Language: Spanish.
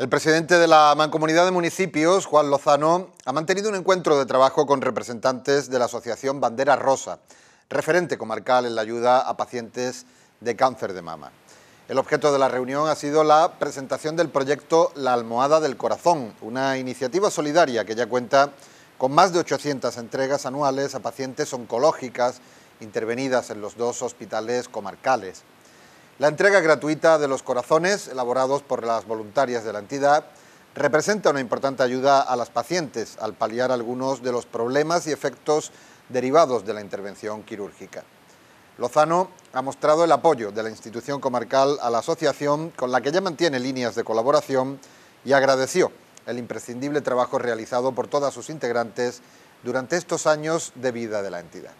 El presidente de la Mancomunidad de Municipios, Juan Lozano, ha mantenido un encuentro de trabajo con representantes de la Asociación Bandera Rosa, referente comarcal en la ayuda a pacientes de cáncer de mama. El objeto de la reunión ha sido la presentación del proyecto La Almohada del Corazón, una iniciativa solidaria que ya cuenta con más de 800 entregas anuales a pacientes oncológicas intervenidas en los dos hospitales comarcales. La entrega gratuita de los corazones, elaborados por las voluntarias de la entidad, representa una importante ayuda a las pacientes al paliar algunos de los problemas y efectos derivados de la intervención quirúrgica. Lozano ha mostrado el apoyo de la institución comarcal a la asociación con la que ya mantiene líneas de colaboración y agradeció el imprescindible trabajo realizado por todas sus integrantes durante estos años de vida de la entidad.